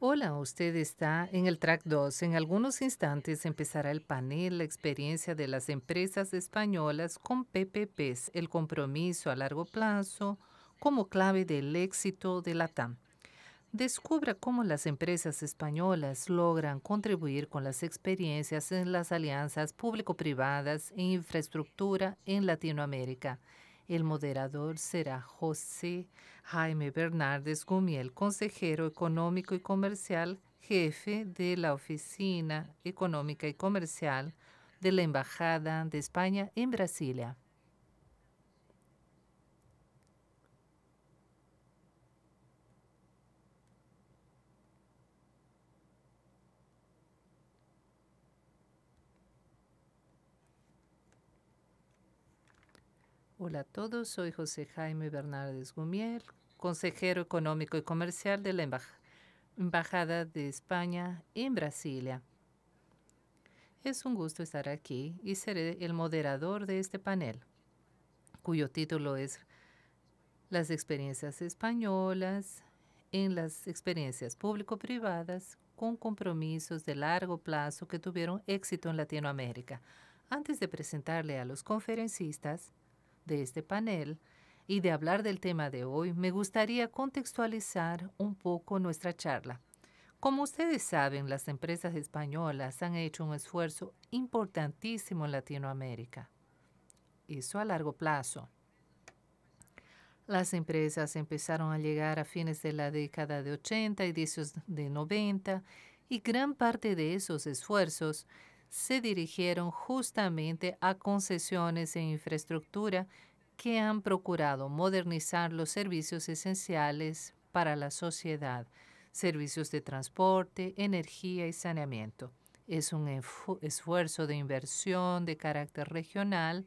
Hola, usted está en el track 2. En algunos instantes empezará el panel La experiencia de las empresas españolas con PPPs, el compromiso a largo plazo como clave del éxito de la TAM. Descubra cómo las empresas españolas logran contribuir con las experiencias en las alianzas público-privadas e infraestructura en Latinoamérica. El moderador será José Jaime Bernardes Gumiel, consejero económico y comercial, jefe de la Oficina Económica y Comercial de la Embajada de España en Brasilia. Hola a todos, soy José Jaime Bernardes Gumiel, consejero económico y comercial de la Embajada de España en Brasilia. Es un gusto estar aquí y seré el moderador de este panel, cuyo título es Las experiencias españolas en las experiencias público-privadas con compromisos de largo plazo que tuvieron éxito en Latinoamérica. Antes de presentarle a los conferencistas, de este panel y de hablar del tema de hoy, me gustaría contextualizar un poco nuestra charla. Como ustedes saben, las empresas españolas han hecho un esfuerzo importantísimo en Latinoamérica. Eso a largo plazo. Las empresas empezaron a llegar a fines de la década de 80 y de 90 y gran parte de esos esfuerzos se dirigieron justamente a concesiones en infraestructura que han procurado modernizar los servicios esenciales para la sociedad, servicios de transporte, energía y saneamiento. Es un esfuerzo de inversión de carácter regional,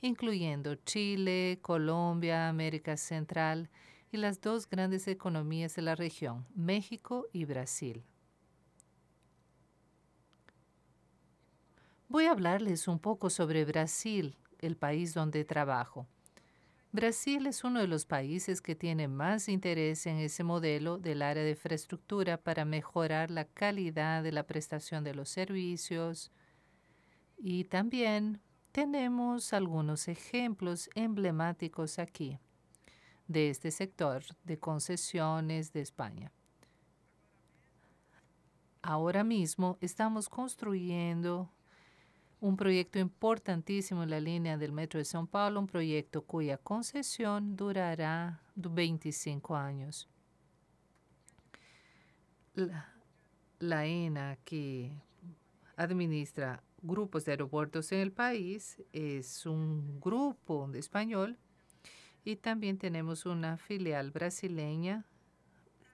incluyendo Chile, Colombia, América Central y las dos grandes economías de la región, México y Brasil. Voy a hablarles un poco sobre Brasil, el país donde trabajo. Brasil es uno de los países que tiene más interés en ese modelo del área de infraestructura para mejorar la calidad de la prestación de los servicios. Y también tenemos algunos ejemplos emblemáticos aquí de este sector de concesiones de España. Ahora mismo estamos construyendo un proyecto importantísimo en la línea del Metro de São Paulo, un proyecto cuya concesión durará 25 años. La, la ENA, que administra grupos de aeropuertos en el país, es un grupo de español y también tenemos una filial brasileña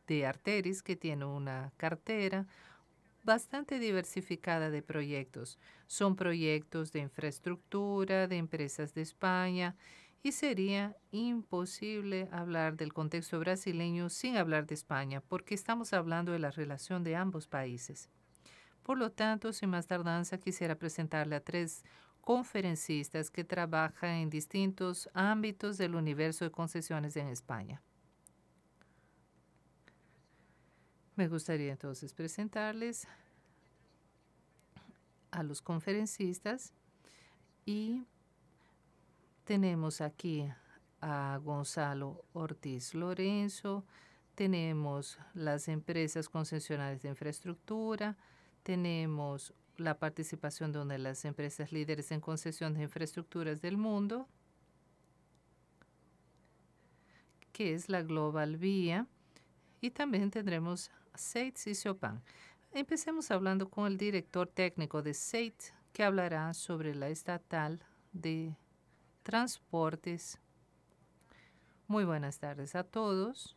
de Arteris que tiene una cartera bastante diversificada de proyectos. Son proyectos de infraestructura, de empresas de España, y sería imposible hablar del contexto brasileño sin hablar de España, porque estamos hablando de la relación de ambos países. Por lo tanto, sin más tardanza, quisiera presentarle a tres conferencistas que trabajan en distintos ámbitos del universo de concesiones en España. Me gustaría entonces presentarles a los conferencistas y tenemos aquí a Gonzalo Ortiz Lorenzo, tenemos las empresas concesionales de infraestructura, tenemos la participación de una de las empresas líderes en concesión de infraestructuras del mundo, que es la Global Vía, y también tendremos Seitz y Chopin. Empecemos hablando con el director técnico de Seitz, que hablará sobre la estatal de transportes. Muy buenas tardes a todos.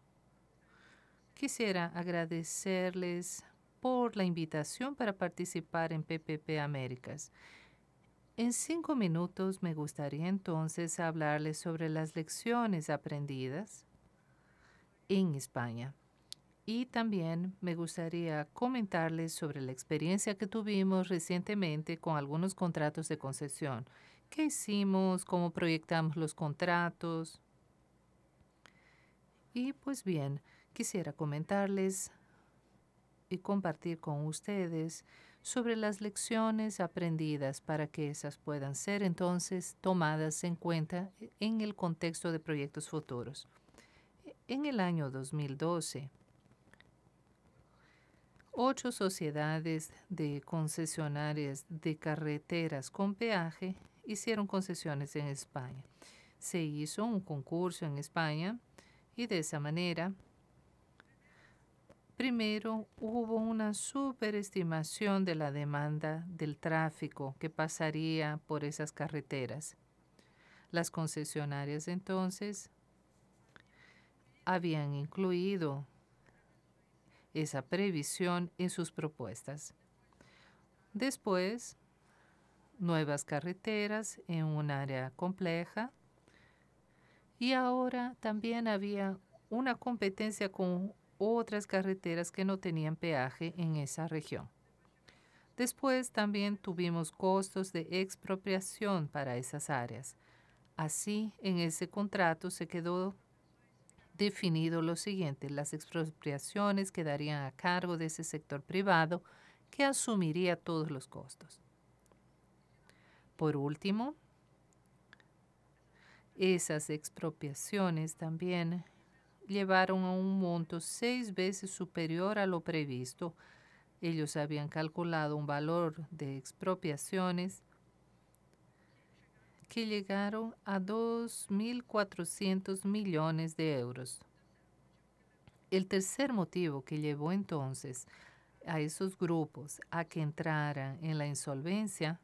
Quisiera agradecerles por la invitación para participar en PPP Américas. En cinco minutos me gustaría entonces hablarles sobre las lecciones aprendidas en España. Y también me gustaría comentarles sobre la experiencia que tuvimos recientemente con algunos contratos de concesión. ¿Qué hicimos? ¿Cómo proyectamos los contratos? Y pues bien, quisiera comentarles y compartir con ustedes sobre las lecciones aprendidas para que esas puedan ser entonces tomadas en cuenta en el contexto de proyectos futuros. En el año 2012, ocho sociedades de concesionarias de carreteras con peaje hicieron concesiones en España. Se hizo un concurso en España y de esa manera, primero hubo una superestimación de la demanda del tráfico que pasaría por esas carreteras. Las concesionarias entonces habían incluido esa previsión en sus propuestas. Después, nuevas carreteras en un área compleja. Y ahora también había una competencia con otras carreteras que no tenían peaje en esa región. Después también tuvimos costos de expropiación para esas áreas. Así, en ese contrato se quedó definido lo siguiente, las expropiaciones quedarían a cargo de ese sector privado que asumiría todos los costos. Por último, esas expropiaciones también llevaron a un monto seis veces superior a lo previsto. Ellos habían calculado un valor de expropiaciones que llegaron a 2.400 millones de euros. El tercer motivo que llevó entonces a esos grupos a que entraran en la insolvencia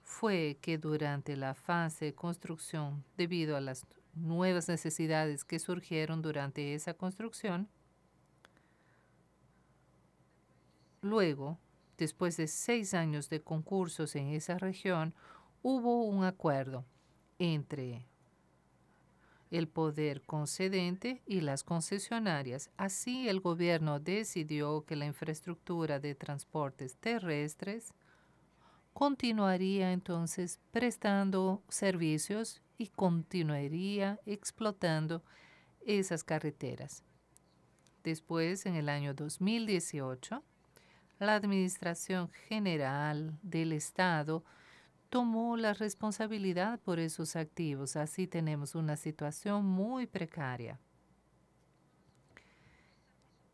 fue que durante la fase de construcción, debido a las nuevas necesidades que surgieron durante esa construcción, luego, después de seis años de concursos en esa región, hubo un acuerdo entre el poder concedente y las concesionarias. Así, el gobierno decidió que la infraestructura de transportes terrestres continuaría entonces prestando servicios y continuaría explotando esas carreteras. Después, en el año 2018, la Administración General del Estado tomó la responsabilidad por esos activos. Así tenemos una situación muy precaria.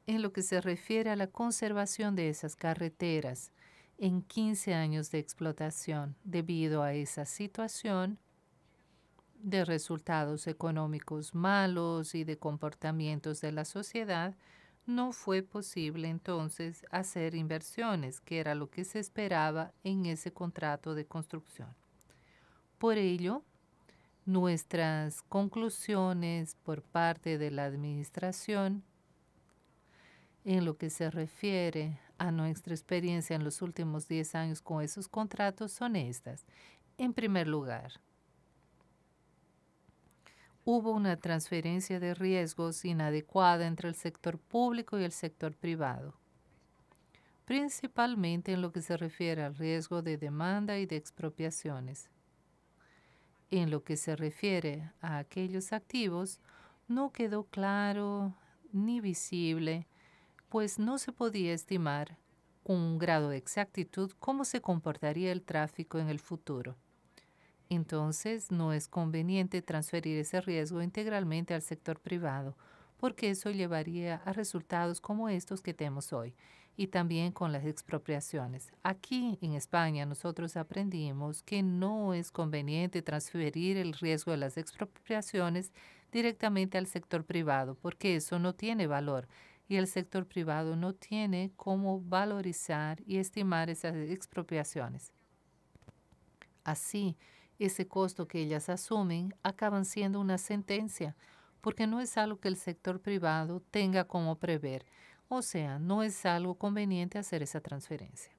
En lo que se refiere a la conservación de esas carreteras, en 15 años de explotación, debido a esa situación de resultados económicos malos y de comportamientos de la sociedad, no fue posible entonces hacer inversiones, que era lo que se esperaba en ese contrato de construcción. Por ello, nuestras conclusiones por parte de la Administración en lo que se refiere a nuestra experiencia en los últimos 10 años con esos contratos son estas. En primer lugar, hubo una transferencia de riesgos inadecuada entre el sector público y el sector privado, principalmente en lo que se refiere al riesgo de demanda y de expropiaciones. En lo que se refiere a aquellos activos, no quedó claro ni visible, pues no se podía estimar con un grado de exactitud cómo se comportaría el tráfico en el futuro. Entonces, no es conveniente transferir ese riesgo integralmente al sector privado, porque eso llevaría a resultados como estos que tenemos hoy, y también con las expropiaciones. Aquí en España nosotros aprendimos que no es conveniente transferir el riesgo de las expropiaciones directamente al sector privado, porque eso no tiene valor y el sector privado no tiene cómo valorizar y estimar esas expropiaciones. Así, ese costo que ellas asumen acaban siendo una sentencia, porque no es algo que el sector privado tenga como prever, o sea, no es algo conveniente hacer esa transferencia.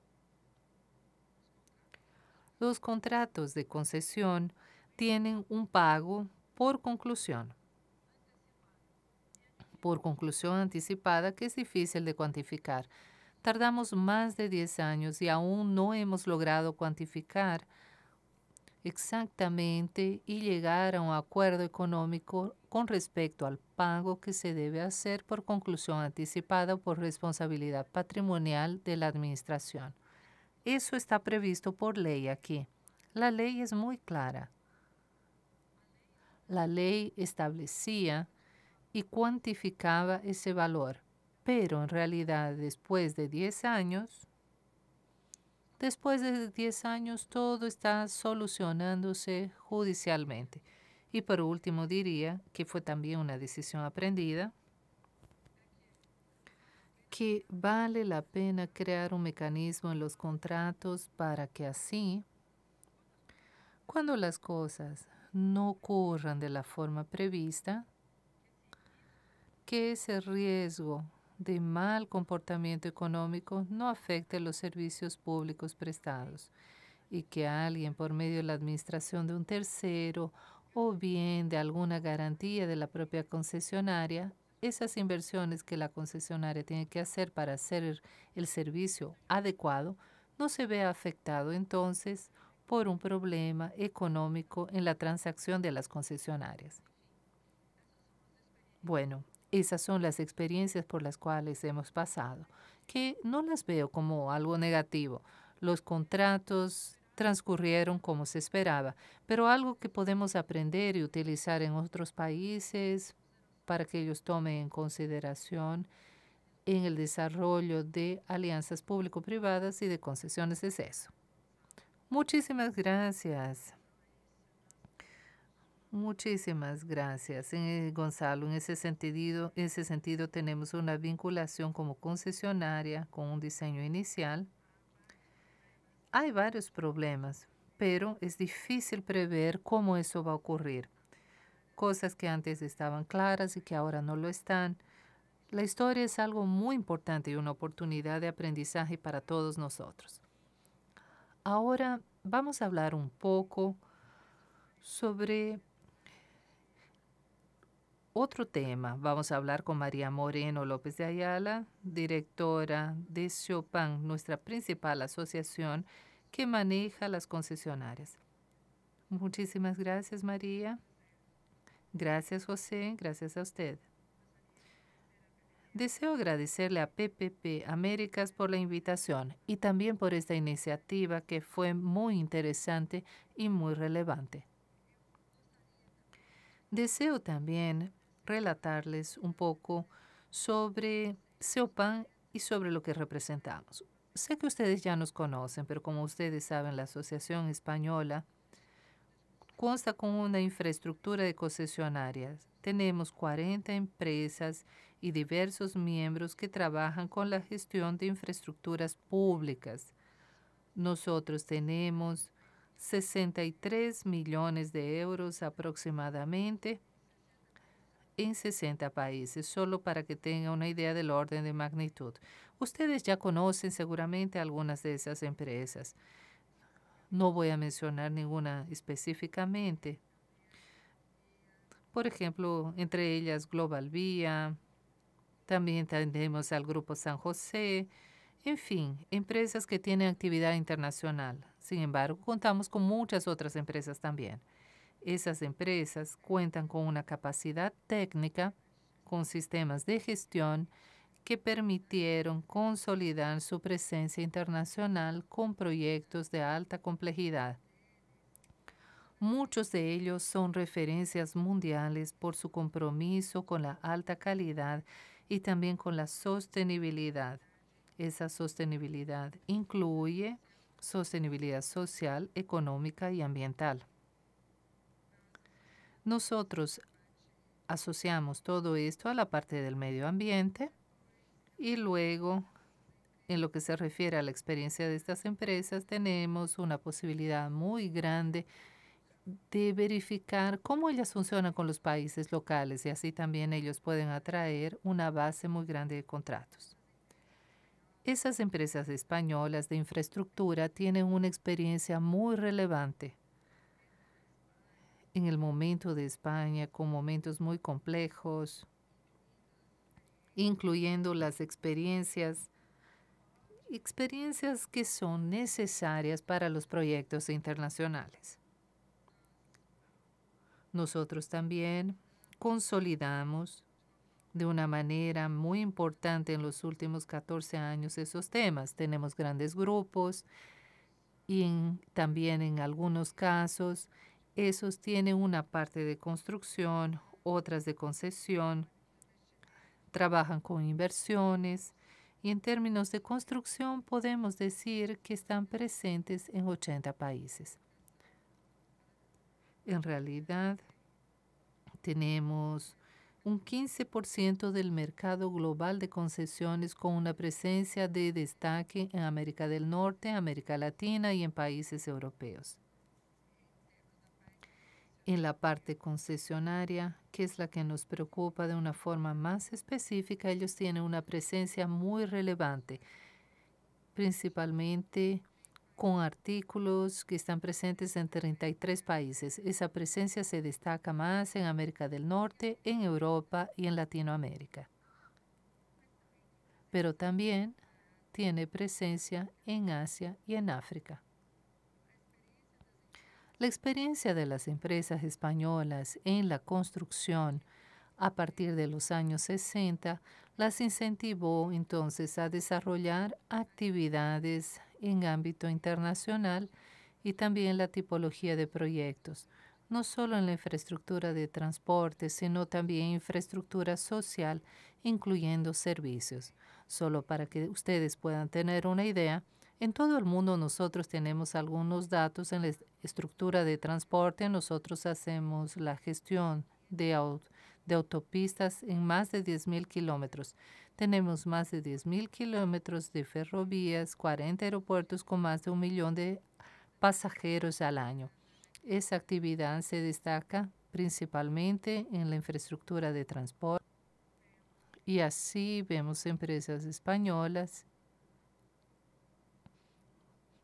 Los contratos de concesión tienen un pago por conclusión, por conclusión anticipada que es difícil de cuantificar. Tardamos más de 10 años y aún no hemos logrado cuantificar exactamente y llegar a un acuerdo económico con respecto al pago que se debe hacer por conclusión anticipada por responsabilidad patrimonial de la administración. Eso está previsto por ley aquí. La ley es muy clara. La ley establecía y cuantificaba ese valor, pero en realidad después de 10 años Después de 10 años todo está solucionándose judicialmente. Y por último diría que fue también una decisión aprendida que vale la pena crear un mecanismo en los contratos para que así, cuando las cosas no ocurran de la forma prevista, que ese riesgo de mal comportamiento económico no afecte los servicios públicos prestados y que alguien por medio de la administración de un tercero o bien de alguna garantía de la propia concesionaria, esas inversiones que la concesionaria tiene que hacer para hacer el servicio adecuado no se vea afectado entonces por un problema económico en la transacción de las concesionarias. Bueno, esas son las experiencias por las cuales hemos pasado, que no las veo como algo negativo. Los contratos transcurrieron como se esperaba, pero algo que podemos aprender y utilizar en otros países para que ellos tomen en consideración en el desarrollo de alianzas público-privadas y de concesiones es eso. Muchísimas gracias. Muchísimas gracias, eh, Gonzalo. En ese, sentido, en ese sentido, tenemos una vinculación como concesionaria con un diseño inicial. Hay varios problemas, pero es difícil prever cómo eso va a ocurrir. Cosas que antes estaban claras y que ahora no lo están. La historia es algo muy importante y una oportunidad de aprendizaje para todos nosotros. Ahora vamos a hablar un poco sobre otro tema. Vamos a hablar con María Moreno López de Ayala, directora de Chopin, nuestra principal asociación que maneja las concesionarias. Muchísimas gracias, María. Gracias, José. Gracias a usted. Deseo agradecerle a PPP Américas por la invitación y también por esta iniciativa que fue muy interesante y muy relevante. Deseo también relatarles un poco sobre SEOPAN y sobre lo que representamos. Sé que ustedes ya nos conocen, pero como ustedes saben, la Asociación Española consta con una infraestructura de concesionarias. Tenemos 40 empresas y diversos miembros que trabajan con la gestión de infraestructuras públicas. Nosotros tenemos 63 millones de euros aproximadamente en 60 países, solo para que tenga una idea del orden de magnitud. Ustedes ya conocen seguramente algunas de esas empresas. No voy a mencionar ninguna específicamente. Por ejemplo, entre ellas Global Vía, también tenemos al Grupo San José, en fin, empresas que tienen actividad internacional. Sin embargo, contamos con muchas otras empresas también. Esas empresas cuentan con una capacidad técnica, con sistemas de gestión que permitieron consolidar su presencia internacional con proyectos de alta complejidad. Muchos de ellos son referencias mundiales por su compromiso con la alta calidad y también con la sostenibilidad. Esa sostenibilidad incluye sostenibilidad social, económica y ambiental. Nosotros asociamos todo esto a la parte del medio ambiente y luego en lo que se refiere a la experiencia de estas empresas tenemos una posibilidad muy grande de verificar cómo ellas funcionan con los países locales y así también ellos pueden atraer una base muy grande de contratos. Esas empresas españolas de infraestructura tienen una experiencia muy relevante en el momento de España con momentos muy complejos, incluyendo las experiencias, experiencias que son necesarias para los proyectos internacionales. Nosotros también consolidamos de una manera muy importante en los últimos 14 años esos temas. Tenemos grandes grupos y también en algunos casos esos eh, tienen una parte de construcción, otras de concesión, trabajan con inversiones y en términos de construcción podemos decir que están presentes en 80 países. En realidad, tenemos un 15% del mercado global de concesiones con una presencia de destaque en América del Norte, América Latina y en países europeos en la parte concesionaria, que es la que nos preocupa de una forma más específica, ellos tienen una presencia muy relevante, principalmente con artículos que están presentes en 33 países. Esa presencia se destaca más en América del Norte, en Europa y en Latinoamérica. Pero también tiene presencia en Asia y en África. La experiencia de las empresas españolas en la construcción a partir de los años 60 las incentivó entonces a desarrollar actividades en ámbito internacional y también la tipología de proyectos, no solo en la infraestructura de transporte, sino también infraestructura social, incluyendo servicios. Solo para que ustedes puedan tener una idea, en todo el mundo nosotros tenemos algunos datos en, les, estructura de transporte, nosotros hacemos la gestión de, autopistas en más de 10.000 kilómetros. Tenemos más de 10.000 kilómetros de ferrovías, 40 aeropuertos con más de un millón de pasajeros al año. Esa actividad se destaca principalmente en la infraestructura de transporte. Y así vemos empresas españolas.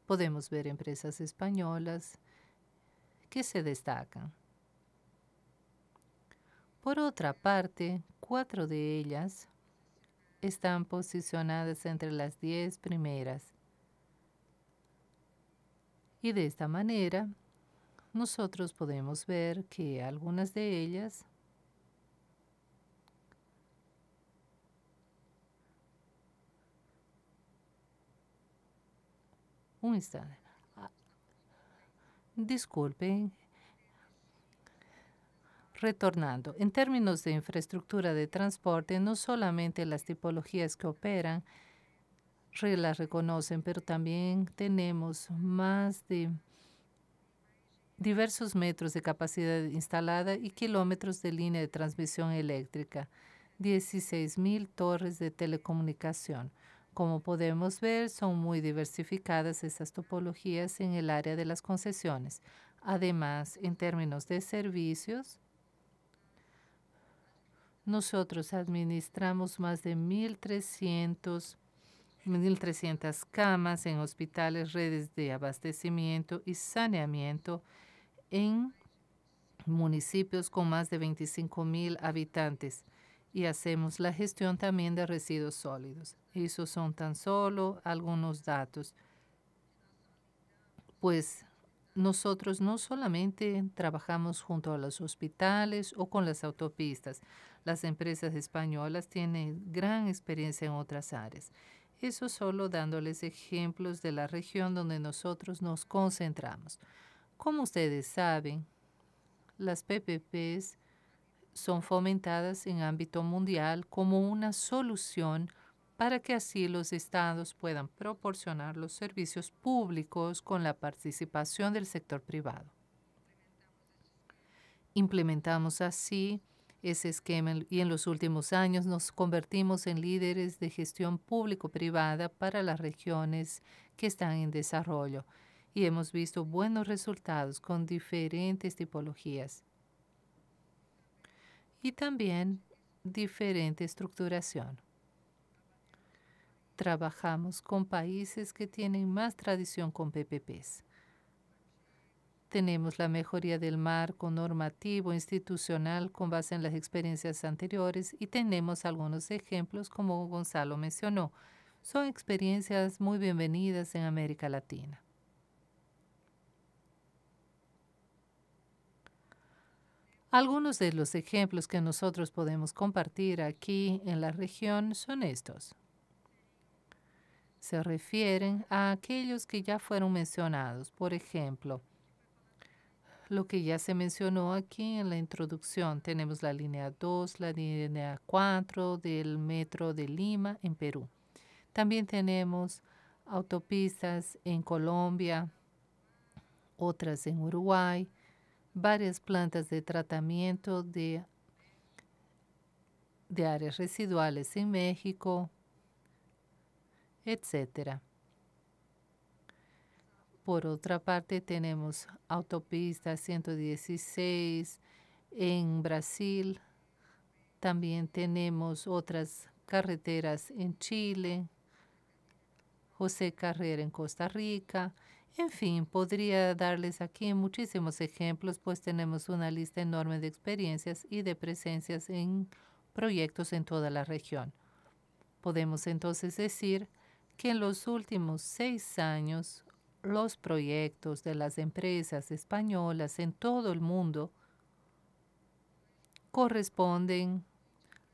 Podemos ver empresas españolas que se destacan. Por otra parte, cuatro de ellas están posicionadas entre las diez primeras. Y de esta manera, nosotros podemos ver que algunas de ellas un instante. Disculpen. Retornando, en términos de infraestructura de transporte, no solamente las tipologías que operan las reconocen, pero también tenemos más de diversos metros de capacidad instalada y kilómetros de línea de transmisión eléctrica, 16.000 torres de telecomunicación. Como podemos ver, son muy diversificadas estas topologías en el área de las concesiones. Además, en términos de servicios, nosotros administramos más de 1.300 1.300 camas en hospitales, redes de abastecimiento y saneamiento en municipios con más de 25.000 habitantes y hacemos la gestión también de residuos sólidos. Esos son tan solo algunos datos. Pues nosotros no solamente trabajamos junto a los hospitales o con las autopistas. Las empresas españolas tienen gran experiencia en otras áreas. Eso solo dándoles ejemplos de la región donde nosotros nos concentramos. Como ustedes saben, las PPPs son fomentadas en ámbito mundial como una solución para que así los estados puedan proporcionar los servicios públicos con la participación del sector privado. Implementamos así ese esquema y en los últimos años nos convertimos en líderes de gestión público-privada para las regiones que están en desarrollo y hemos visto buenos resultados con diferentes tipologías y también diferente estructuración. Trabajamos con países que tienen más tradición con PPPs. Tenemos la mejoría del marco normativo institucional con base en las experiencias anteriores y tenemos algunos ejemplos, como Gonzalo mencionó. Son experiencias muy bienvenidas en América Latina. Algunos de los ejemplos que nosotros podemos compartir aquí en la región son estos se refieren a aquellos que ya fueron mencionados. Por ejemplo, lo que ya se mencionó aquí en la introducción. Tenemos la línea 2, la línea 4 del metro de Lima en Perú. También tenemos autopistas en Colombia, otras en Uruguay, varias plantas de tratamiento de, de áreas residuales en México, etcétera Por otra parte, tenemos autopista 116 en Brasil. También tenemos otras carreteras en Chile, José Carrera en Costa Rica. En fin, podría darles aquí muchísimos ejemplos, pues tenemos una lista enorme de experiencias y de presencias en proyectos en toda la región. Podemos entonces decir que en los últimos seis años los proyectos de las empresas españolas en todo el mundo corresponden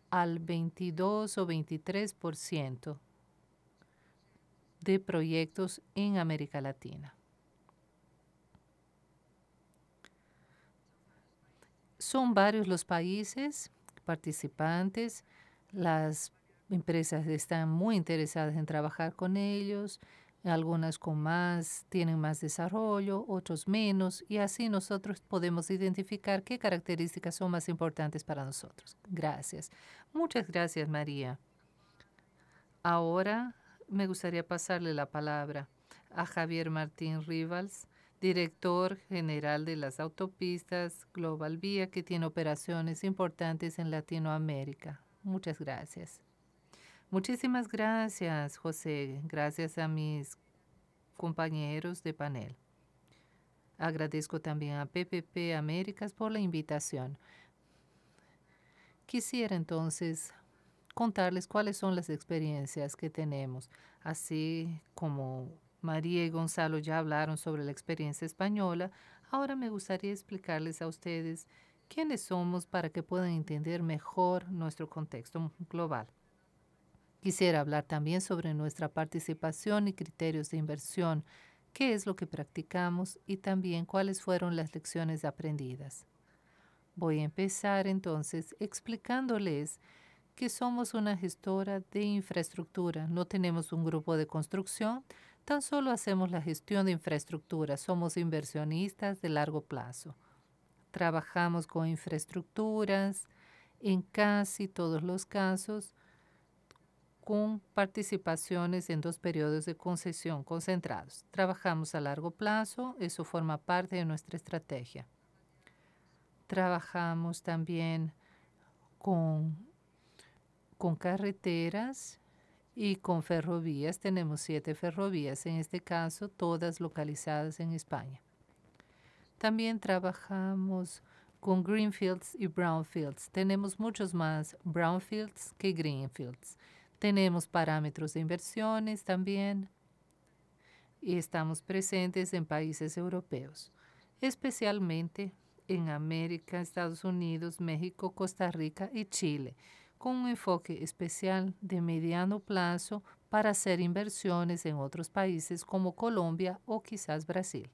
al 22 o 23% de proyectos en América Latina. Son varios los países participantes, las empresas están muy interesadas en trabajar con ellos, algunas con más, tienen más desarrollo, otros menos, y así nosotros podemos identificar qué características son más importantes para nosotros. Gracias. Muchas gracias, María. Ahora me gustaría pasarle la palabra a Javier Martín Rivals, director general de las autopistas Global Vía, que tiene operaciones importantes en Latinoamérica. Muchas gracias. Muchísimas gracias, José. Gracias a mis compañeros de panel. Agradezco también a PPP Américas por la invitación. Quisiera entonces contarles cuáles son las experiencias que tenemos, así como María y Gonzalo ya hablaron sobre la experiencia española, ahora me gustaría explicarles a ustedes quiénes somos para que puedan entender mejor nuestro contexto global. Quisiera hablar también sobre nuestra participación y criterios de inversión, qué es lo que practicamos y también cuáles fueron las lecciones aprendidas. Voy a empezar entonces explicándoles que somos una gestora de infraestructura. No tenemos un grupo de construcción, tan solo hacemos la gestión de infraestructura. Somos inversionistas de largo plazo. Trabajamos con infraestructuras en casi todos los casos con participaciones en dos periodos de concesión concentrados. Trabajamos a largo plazo, eso forma parte de nuestra estrategia. Trabajamos también con, con carreteras y con ferrovías. Tenemos siete ferrovías, en este caso todas localizadas en España. También trabajamos con greenfields y brownfields. Tenemos muchos más brownfields que greenfields. Tenemos parámetros de inversiones también y estamos presentes en países europeos, especialmente en América, Estados Unidos, México, Costa Rica y Chile, con un enfoque especial de mediano plazo para hacer inversiones en otros países como Colombia o quizás Brasil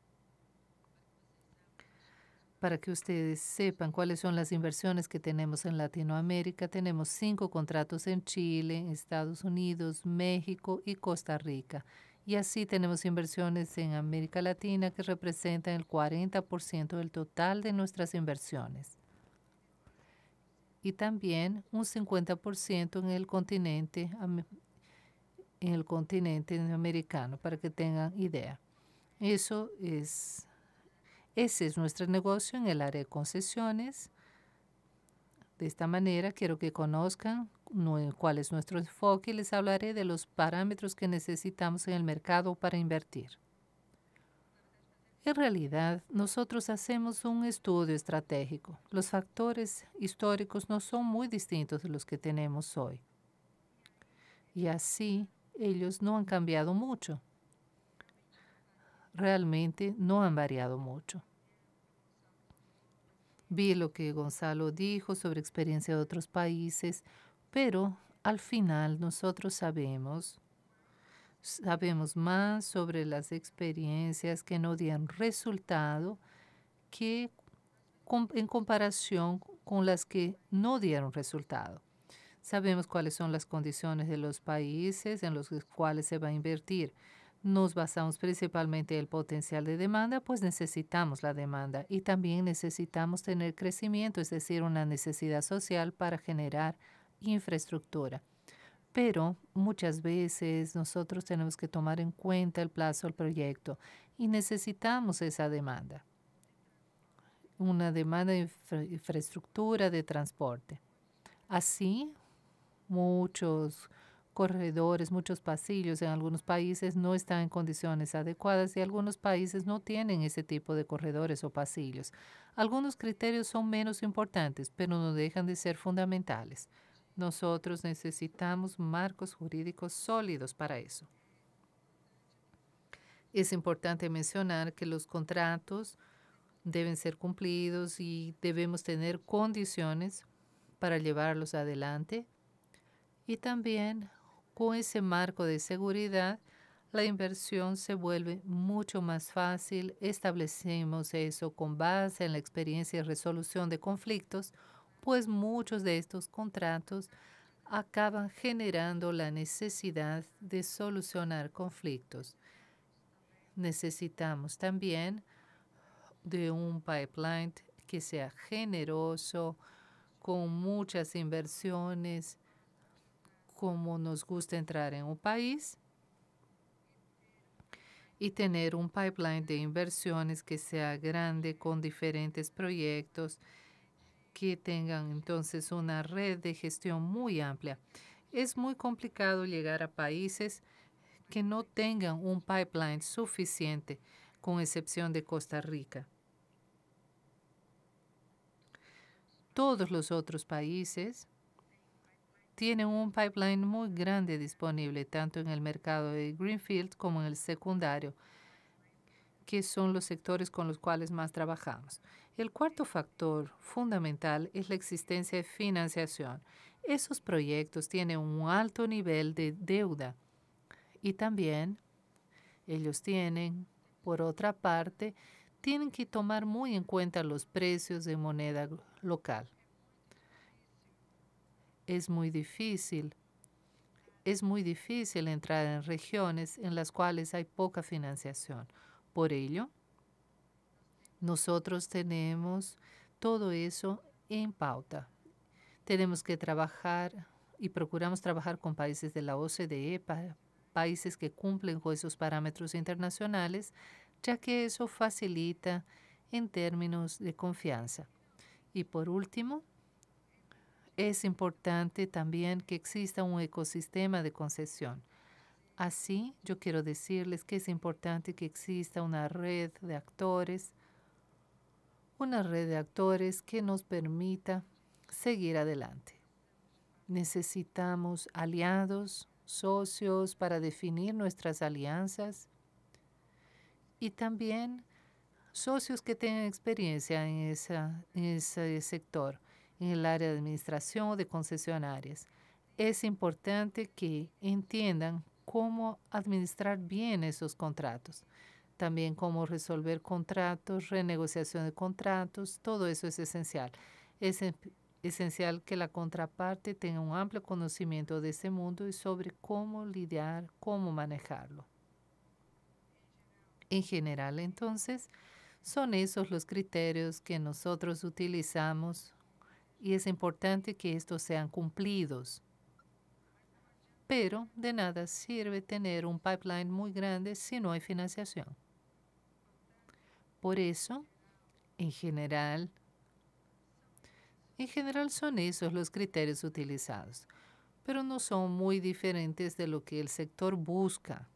para que ustedes sepan cuáles son las inversiones que tenemos en Latinoamérica. Tenemos cinco contratos en Chile, Estados Unidos, México y Costa Rica. Y así tenemos inversiones en América Latina que representan el 40% del total de nuestras inversiones. Y también un 50% en el continente en el americano, para que tengan idea. Eso es ese es nuestro negocio en el área de concesiones. De esta manera quiero que conozcan cuál es nuestro enfoque y les hablaré de los parámetros que necesitamos en el mercado para invertir. En realidad, nosotros hacemos un estudio estratégico. Los factores históricos no son muy distintos de los que tenemos hoy. Y así, ellos no han cambiado mucho. Realmente no han variado mucho. Vi lo que Gonzalo dijo sobre experiencia de otros países, pero al final nosotros sabemos, sabemos más sobre las experiencias que no dieron resultado que en comparación con las que no dieron resultado. Sabemos cuáles son las condiciones de los países en los cuales se va a invertir nos basamos principalmente en el potencial de demanda, pues necesitamos la demanda y también necesitamos tener crecimiento, es decir, una necesidad social para generar infraestructura. Pero muchas veces nosotros tenemos que tomar en cuenta el plazo del proyecto y necesitamos esa demanda, una demanda de infraestructura de transporte. Así, muchos corredores, muchos pasillos. En algunos países no están en condiciones adecuadas y algunos países no tienen ese tipo de corredores o pasillos. Algunos criterios son menos importantes, pero no dejan de ser fundamentales. Nosotros necesitamos marcos jurídicos sólidos para eso. Es importante mencionar que los contratos deben ser cumplidos y debemos tener condiciones para llevarlos adelante y también con ese marco de seguridad, la inversión se vuelve mucho más fácil. Establecemos eso con base en la experiencia de resolución de conflictos, pues muchos de estos contratos acaban generando la necesidad de solucionar conflictos. Necesitamos también de un pipeline que sea generoso, con muchas inversiones como nos gusta entrar en un país y tener un pipeline de inversiones que sea grande con diferentes proyectos que tengan entonces una red de gestión muy amplia. Es muy complicado llegar a países que no tengan un pipeline suficiente, con excepción de Costa Rica. Todos los otros países tienen un pipeline muy grande disponible, tanto en el mercado de Greenfield como en el secundario, que son los sectores con los cuales más trabajamos. El cuarto factor fundamental es la existencia de financiación. Esos proyectos tienen un alto nivel de deuda y también ellos tienen, por otra parte, tienen que tomar muy en cuenta los precios de moneda local es muy difícil. Es muy difícil entrar en regiones en las cuales hay poca financiación. Por ello, nosotros tenemos todo eso en pauta. Tenemos que trabajar y procuramos trabajar con países de la OCDE, países que cumplen con esos parámetros internacionales, ya que eso facilita en términos de confianza. Y por último, es importante también que exista un ecosistema de concesión. Así, yo quiero decirles que es importante que exista una red de actores, una red de actores que nos permita seguir adelante. Necesitamos aliados, socios para definir nuestras alianzas y también socios que tengan experiencia en, ese sector en el área de administración o de concesionarias. Es importante que entiendan cómo administrar bien esos contratos. También cómo resolver contratos, renegociación de contratos, todo eso es esencial. Es em, esencial que la contraparte tenga un amplio conocimiento de ese mundo y sobre cómo lidiar, cómo manejarlo. En general, entonces, son esos los criterios que nosotros utilizamos y es importante que estos sean cumplidos. Pero de nada sirve tener un pipeline muy grande si no hay financiación. Por eso, en general, en general son esos los criterios utilizados, pero no son muy diferentes de lo que el sector busca.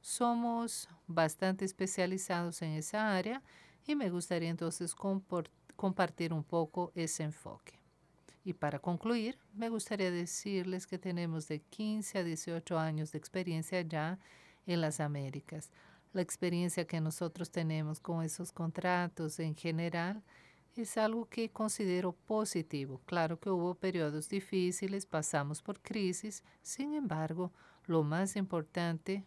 Somos bastante especializados en esa área y me gustaría entonces comportar compartir un poco ese enfoque. Y para concluir, me gustaría decirles que tenemos de 15 a 18 años de experiencia ya en las Américas. La experiencia que nosotros tenemos con esos contratos en general es algo que considero positivo. Claro que hubo periodos difíciles, pasamos por crisis, sin embargo, lo más importante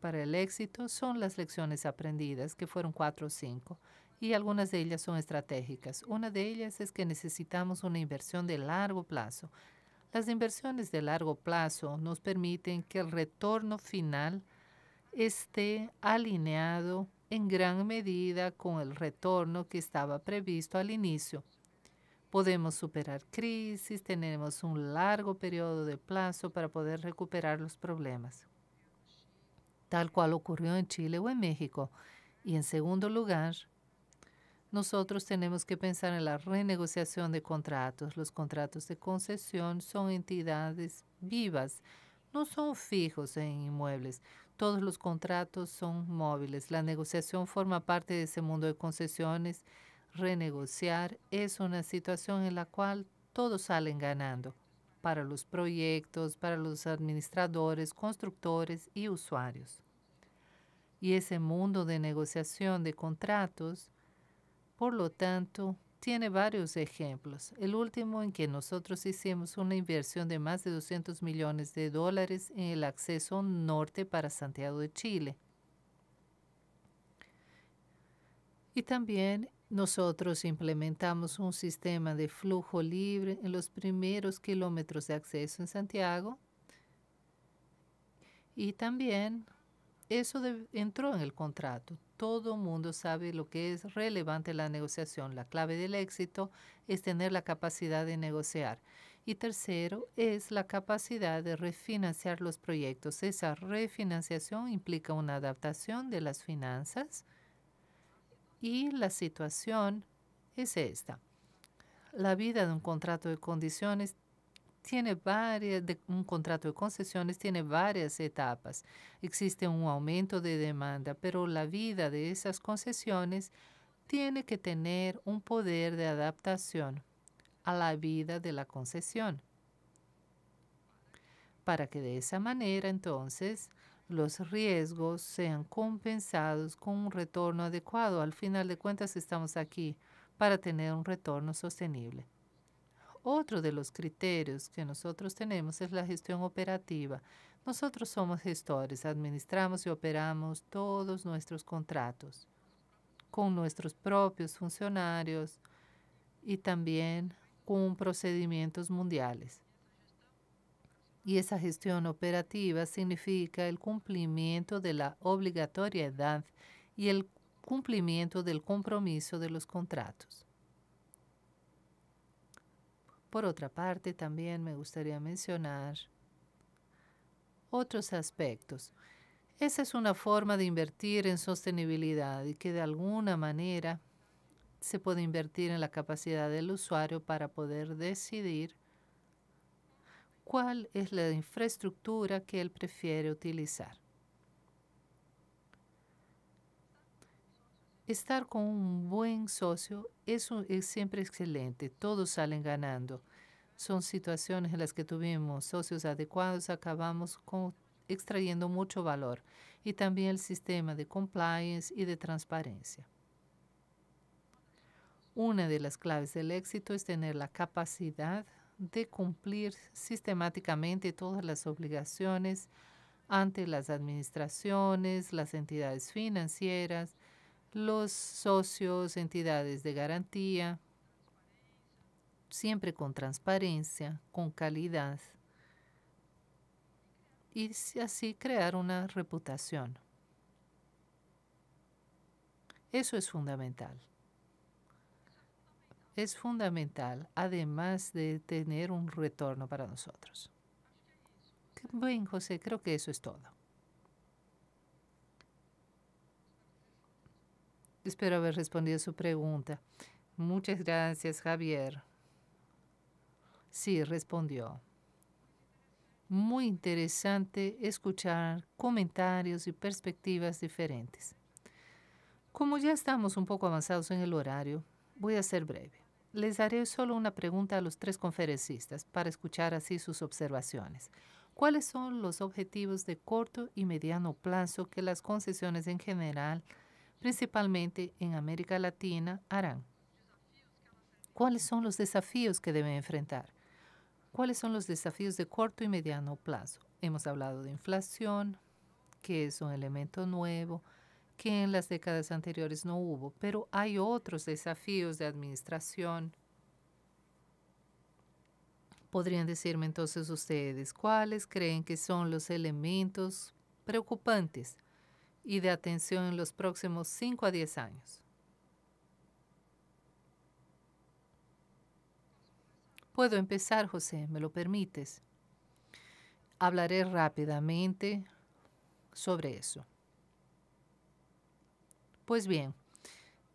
para el éxito son las lecciones aprendidas, que fueron cuatro o cinco y algunas de ellas son estratégicas. Una de ellas es que necesitamos una inversión de largo plazo. Las inversiones de largo plazo nos permiten que el retorno final esté alineado en gran medida con el retorno que estaba previsto al inicio. Podemos superar crisis, tenemos un largo periodo de plazo para poder recuperar los problemas, tal cual ocurrió en Chile o en México. Y en segundo lugar, nosotros tenemos que pensar en la renegociación de contratos. Los contratos de concesión son entidades vivas, no son fijos en inmuebles. Todos los contratos son móviles. La negociación forma parte de ese mundo de concesiones. Renegociar es una situación en la cual todos salen ganando para los proyectos, para los administradores, constructores y usuarios. Y ese mundo de negociación de contratos por lo tanto, tiene varios ejemplos. El último en que nosotros hicimos una inversión de más de 200 millones de dólares en el acceso norte para Santiago de Chile. Y también nosotros implementamos un sistema de flujo libre en los primeros kilómetros de acceso en Santiago y también eso entró en el contrato. Todo mundo sabe lo que es relevante en la negociación. La clave del éxito es tener la capacidad de negociar. Y tercero es la capacidad de refinanciar los proyectos. Esa refinanciación implica una adaptación de las finanzas y la situación es esta. La vida de un contrato de condiciones tiene varias, un contrato de concesiones tiene varias etapas. Existe un aumento de demanda, pero la vida de esas concesiones tiene que tener un poder de adaptación a la vida de la concesión. Para que de esa manera, entonces, los riesgos sean compensados con un retorno adecuado. Al final de cuentas, estamos aquí para tener un retorno sostenible. Otro de los criterios que nosotros tenemos es la gestión operativa. Nosotros somos gestores, administramos y operamos todos nuestros contratos con nuestros propios funcionarios y también con procedimientos mundiales. Y esa gestión operativa significa el cumplimiento de la obligatoriedad y el cumplimiento del compromiso de los contratos. Por otra parte, también me gustaría mencionar otros aspectos. Esa es una forma de invertir en sostenibilidad y que de alguna manera se puede invertir en la capacidad del usuario para poder decidir cuál es la infraestructura que él prefiere utilizar. Estar con un buen socio es, es, siempre excelente, todos salen ganando. Son situaciones en las que tuvimos socios adecuados, acabamos extrayendo mucho valor y también el sistema de compliance y de transparencia. Una de las claves del éxito es tener la capacidad de cumplir sistemáticamente todas las obligaciones ante las administraciones, las entidades financieras los socios, entidades de garantía, siempre con transparencia, con calidad y así crear una reputación. Eso es fundamental. Es fundamental, además de tener un retorno para nosotros. Bien, José, creo que eso es todo. Espero haber respondido su pregunta. Muchas gracias, Javier. Sí, respondió. Muy interesante escuchar comentarios y perspectivas diferentes. Como ya estamos un poco avanzados en el horario, voy a ser breve. Les haré solo una pregunta a los tres conferencistas para escuchar así sus observaciones. ¿Cuáles son los objetivos de corto y mediano plazo que las concesiones en general principalmente en América Latina, harán. ¿Cuáles son los desafíos que deben enfrentar? ¿Cuáles son los desafíos de corto y mediano plazo? Hemos hablado de inflación, que es un elemento nuevo, que en las décadas anteriores no hubo, pero hay otros desafíos de administración. ¿Podrían decirme entonces ustedes cuáles creen que son los elementos preocupantes y de atención en los próximos 5 a 10 años. Puedo empezar, José, me lo permites. Hablaré rápidamente sobre eso. Pues bien,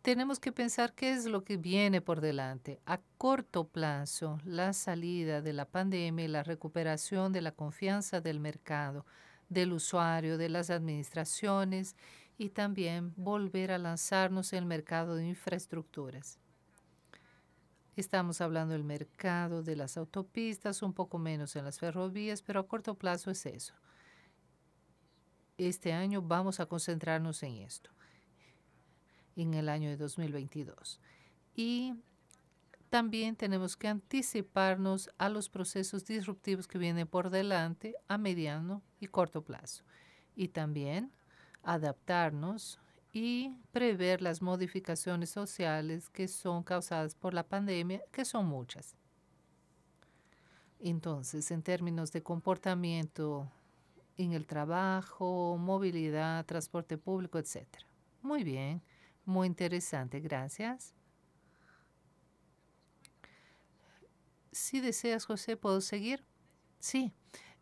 tenemos que pensar qué es lo que viene por delante. A corto plazo, la salida de la pandemia y la recuperación de la confianza del mercado del usuario, de las administraciones y también volver a lanzarnos en el mercado de infraestructuras. Estamos hablando del mercado de las autopistas, un poco menos en las ferrovías, pero a corto plazo es eso. Este año vamos a concentrarnos en esto, en el año de 2022. Y también tenemos que anticiparnos a los procesos disruptivos que vienen por delante a mediano y corto plazo. Y también adaptarnos y prever las modificaciones sociales que son causadas por la pandemia, que son muchas. Entonces, en términos de comportamiento en el trabajo, movilidad, transporte público, etc. Muy bien, muy interesante, gracias. Si deseas, José, ¿puedo seguir? Sí.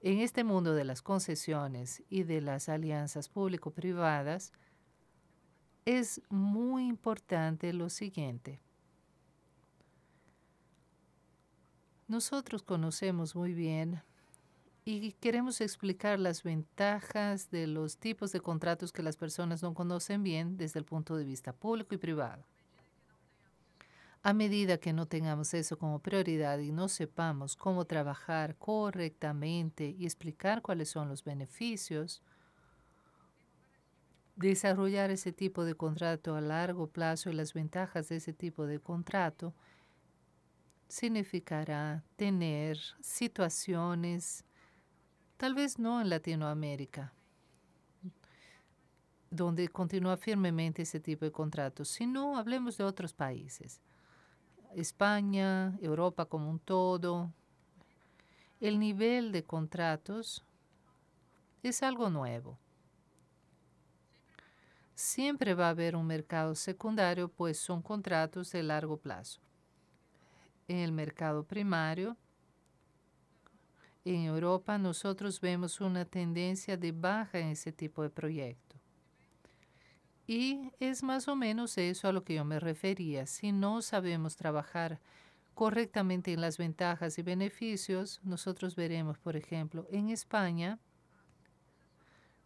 En este mundo de las concesiones y de las alianzas público-privadas, es muy importante lo siguiente. Nosotros conocemos muy bien y queremos explicar las ventajas de los tipos de contratos que las personas no conocen bien desde el punto de vista público y privado. A medida que no tengamos eso como prioridad y no sepamos cómo trabajar correctamente y explicar cuáles son los beneficios, desarrollar ese tipo de contrato a largo plazo y las ventajas de ese tipo de contrato significará tener situaciones, tal vez no en Latinoamérica, donde continúa firmemente ese tipo de Si sino hablemos de otros países España, Europa como un todo, el nivel de contratos es algo nuevo. Siempre va a haber un mercado secundario, pues son contratos de largo plazo. En el mercado primario, en Europa nosotros vemos una tendencia de baja en ese tipo de proyectos. Y es más o menos eso a lo que yo me refería. Si no sabemos trabajar correctamente en las ventajas y beneficios, nosotros veremos, por ejemplo, en España,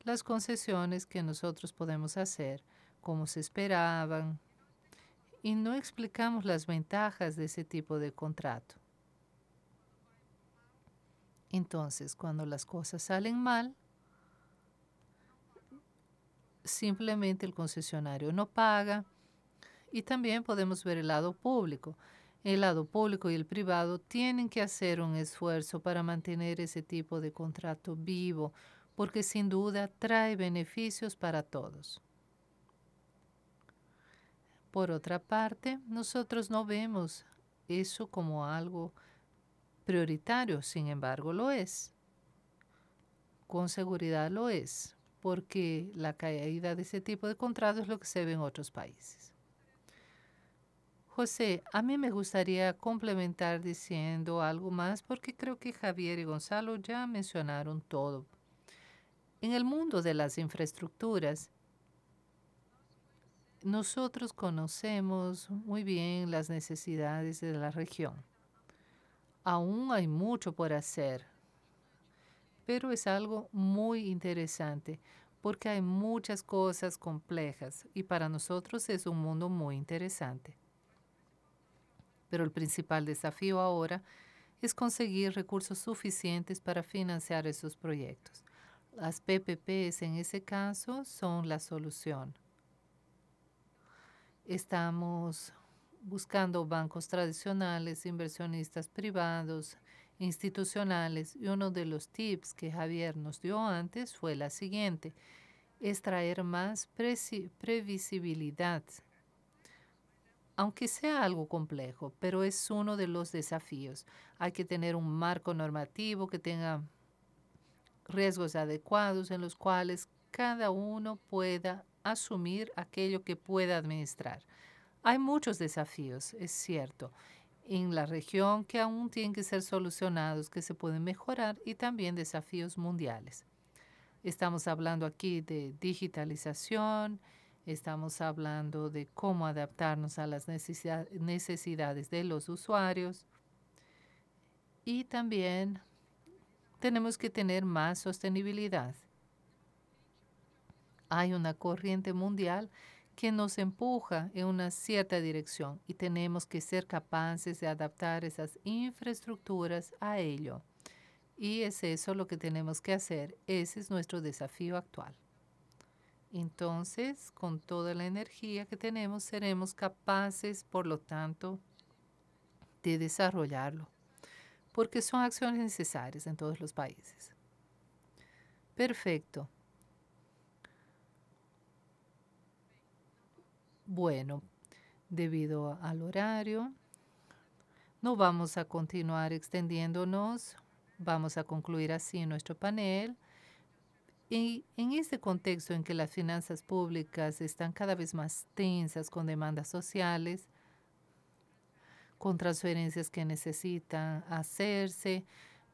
las concesiones que nosotros podemos hacer, como se esperaban, y no explicamos las ventajas de ese tipo de contrato. Entonces, cuando las cosas salen mal, simplemente el concesionario no paga. Y también podemos ver el lado público. El lado público y el privado tienen que hacer un esfuerzo para mantener ese tipo de contrato vivo, porque sin duda trae beneficios para todos. Por otra parte, nosotros no vemos eso como algo prioritario, sin embargo lo es. Con seguridad lo es porque la caída de ese tipo de contratos es lo que se ve en otros países. José, a mí me gustaría complementar diciendo algo más porque creo que Javier y Gonzalo ya mencionaron todo. En el mundo de las infraestructuras, nosotros conocemos muy bien las necesidades de la región. Aún hay mucho por hacer pero es algo muy interesante porque hay muchas cosas complejas y para nosotros es un mundo muy interesante. Pero el principal desafío ahora es conseguir recursos suficientes para financiar esos proyectos. Las PPPs en ese caso son la solución. Estamos buscando bancos tradicionales, inversionistas privados, institucionales y uno de los tips que Javier nos dio antes fue la siguiente, extraer más previsibilidad, aunque sea algo complejo, pero es uno de los desafíos. Hay que tener un marco normativo que tenga riesgos adecuados en los cuales cada uno pueda asumir aquello que pueda administrar. Hay muchos desafíos, es cierto, en la región que aún tienen que ser solucionados, que se pueden mejorar y también desafíos mundiales. Estamos hablando aquí de digitalización, estamos hablando de cómo adaptarnos a las necesidades de los usuarios y también tenemos que tener más sostenibilidad. Hay una corriente mundial que nos empuja en una cierta dirección y tenemos que ser capaces de adaptar esas infraestructuras a ello. Y es eso lo que tenemos que hacer. Ese es nuestro desafío actual. Entonces, con toda la energía que tenemos, seremos capaces, por lo tanto, de desarrollarlo, porque son acciones necesarias en todos los países. Perfecto. Bueno, debido al horario, no vamos a continuar extendiéndonos. Vamos a concluir así nuestro panel. Y en este contexto en que las finanzas públicas están cada vez más tensas con demandas sociales, con transferencias que necesitan hacerse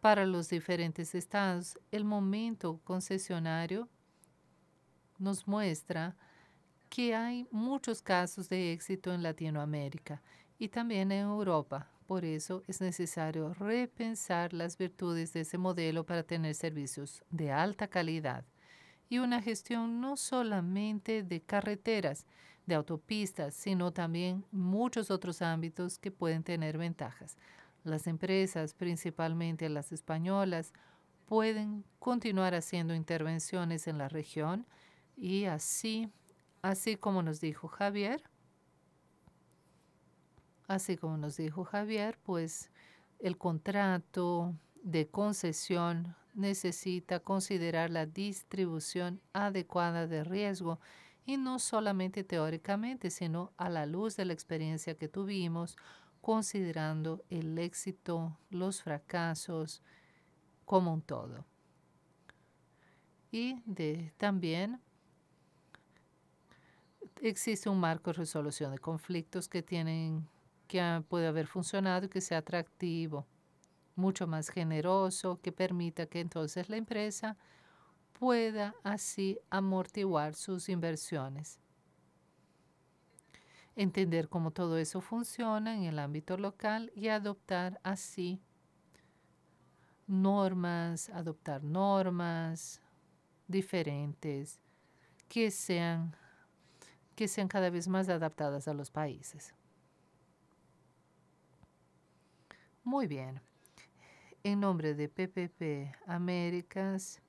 para los diferentes estados, el momento concesionario nos muestra que hay muchos casos de éxito en Latinoamérica y también en Europa. Por eso es necesario repensar las virtudes de ese modelo para tener servicios de alta calidad y una gestión no solamente de carreteras, de autopistas, sino también muchos otros ámbitos que pueden tener ventajas. Las empresas, principalmente las españolas, pueden continuar haciendo intervenciones en la región y así así como nos dijo Javier, así como nos dijo Javier, pues el contrato de concesión necesita considerar la distribución adecuada de riesgo y no solamente teóricamente, sino a la luz de la experiencia que tuvimos, considerando el éxito, los fracasos como un todo. Y de, también existe un marco de resolución de conflictos que tienen que puede haber funcionado y que sea atractivo, mucho más generoso, que permita que entonces la empresa pueda así amortiguar sus inversiones. Entender cómo todo eso funciona en el ámbito local y adoptar así normas, adoptar normas diferentes que sean que sean cada vez más adaptadas a los países. Muy bien. En nombre de PPP Américas,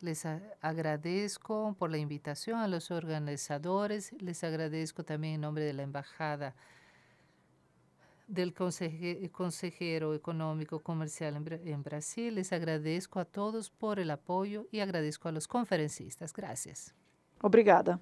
les agradezco por la invitación a los organizadores. Les agradezco también en nombre de la Embajada del consejero económico comercial en, en, Brasil. Les agradezco a todos por el apoyo y agradezco a los conferencistas. Gracias. Obrigada.